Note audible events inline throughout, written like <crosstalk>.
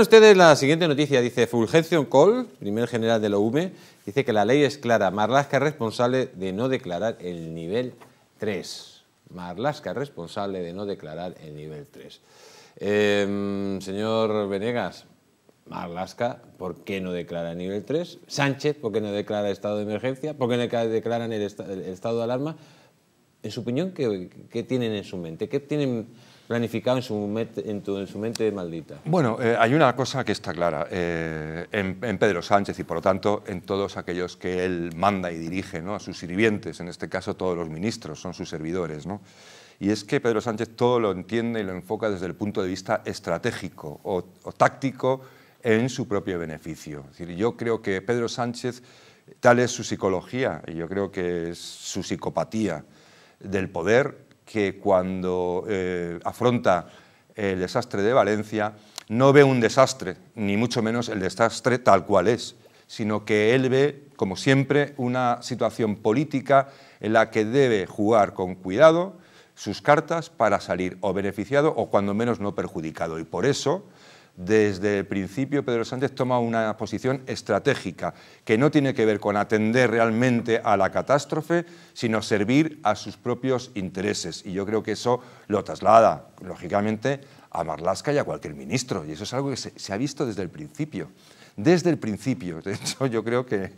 ustedes la siguiente noticia, dice Fulgencio Col, primer general de la UME, dice que la ley es clara, Marlaska es responsable de no declarar el nivel 3. Marlaska es responsable de no declarar el nivel 3. Em, señor Venegas, Marlaska, ¿por qué no declara el nivel 3? Sánchez, ¿por qué no declara estado de emergencia? ¿Por qué no declaran el, estado de alarma? En su opinión, ¿qué, ¿qué, tienen en su mente? ¿Qué tienen planificado en su, mente, en su mente maldita? Bueno, eh, hay una cosa que está clara eh, en, Pedro Sánchez y por lo tanto en todos aquellos que él manda y dirige, ¿no? a sus sirvientes, en este caso todos los ministros son sus servidores. ¿no? Y es que Pedro Sánchez todo lo entiende y lo enfoca desde el punto de vista estratégico o, táctico en su propio beneficio. yo creo que Pedro Sánchez, tal es su psicología y yo creo que es su psicopatía del poder, que cuando eh, afronta el desastre de Valencia no ve un desastre, ni mucho menos el desastre tal cual es, sino que él ve, como siempre, una situación política en la que debe jugar con cuidado sus cartas para salir o beneficiado o cuando menos no perjudicado. Y por eso desde el principio Pedro Sánchez toma una posición estratégica que no tiene que ver con atender realmente a la catástrofe, sino servir a sus propios intereses. Y yo creo que eso lo traslada, lógicamente, a Marlaska y a cualquier ministro. Y eso es algo que se, ha visto desde el principio. Desde el principio. De hecho, yo creo que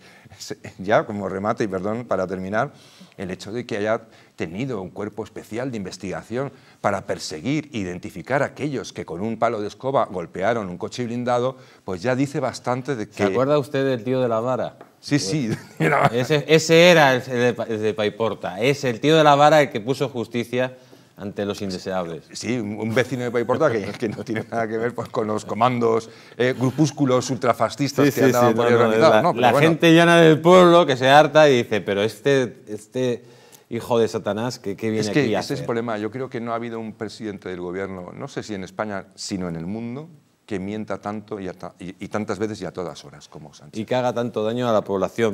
ya como remate y perdón para terminar, el hecho de que haya tenido un cuerpo especial de investigación para perseguir, identificar a aquellos que con un palo de escoba golpearon un coche blindado, pues ya dice bastante de que... ¿Se acuerda usted del tío de la vara? Sí, sí. <laughs> Ese, ese, era de, el de Paiporta, es el tío de la vara el que puso justicia ante los indeseables. Sí, un vecino de Paiporta que, que, no tiene nada que ver pues, con los comandos, eh, grupúsculos ultrafascistas que andaban por no, la, la gente llana del pueblo que se harta y dice, pero este, este hijo de Satanás, que, viene es aquí a Ese es el problema. Yo creo que no ha habido un presidente del gobierno, no sé si en España, sino en el mundo, que mienta tanto y, y tantas veces y a todas horas como Sánchez. Y que haga tanto daño a la población.